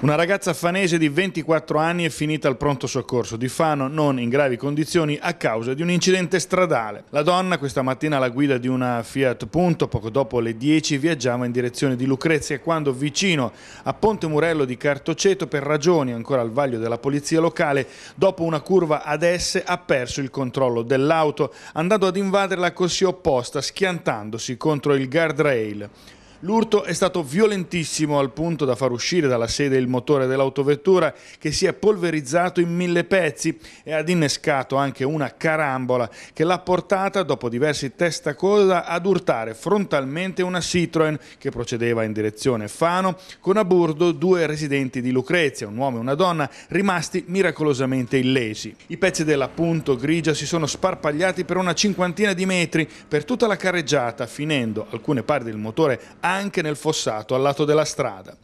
Una ragazza fanese di 24 anni è finita al pronto soccorso di Fano non in gravi condizioni a causa di un incidente stradale. La donna questa mattina alla guida di una Fiat Punto poco dopo le 10 viaggiava in direzione di Lucrezia quando vicino a Ponte Murello di Cartoceto per ragioni ancora al vaglio della polizia locale dopo una curva ad S ha perso il controllo dell'auto andando ad invadere la corsia opposta schiantandosi contro il guardrail. L'urto è stato violentissimo al punto da far uscire dalla sede il motore dell'autovettura che si è polverizzato in mille pezzi e ad innescato anche una carambola che l'ha portata, dopo diversi testacoda, ad urtare frontalmente una Citroen che procedeva in direzione Fano con a bordo due residenti di Lucrezia, un uomo e una donna, rimasti miracolosamente illesi. I pezzi della punto grigia si sono sparpagliati per una cinquantina di metri per tutta la carreggiata, finendo alcune parti del motore anche nel fossato al lato della strada.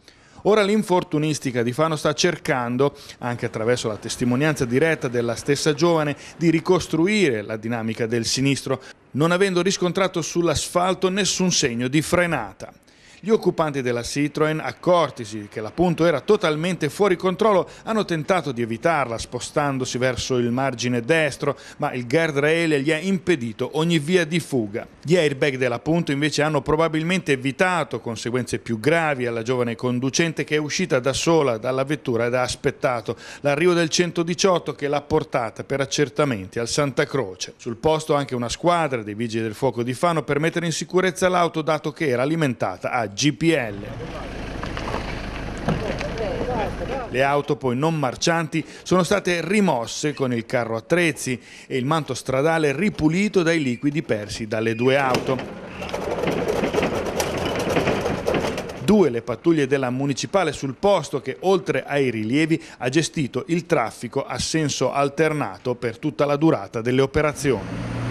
Ora l'infortunistica di Fano sta cercando, anche attraverso la testimonianza diretta della stessa giovane, di ricostruire la dinamica del sinistro, non avendo riscontrato sull'asfalto nessun segno di frenata. Gli occupanti della Citroën, accortisi che la punto era totalmente fuori controllo, hanno tentato di evitarla spostandosi verso il margine destro, ma il guardrail gli ha impedito ogni via di fuga. Gli airbag della punto invece hanno probabilmente evitato conseguenze più gravi alla giovane conducente che è uscita da sola dalla vettura ed ha aspettato l'arrivo del 118 che l'ha portata per accertamenti al Santa Croce. Sul posto anche una squadra dei vigili del fuoco di Fano per mettere in sicurezza l'auto dato che era alimentata a GPL. Le auto poi non marcianti sono state rimosse con il carro attrezzi e il manto stradale ripulito dai liquidi persi dalle due auto. Due le pattuglie della municipale sul posto che oltre ai rilievi ha gestito il traffico a senso alternato per tutta la durata delle operazioni.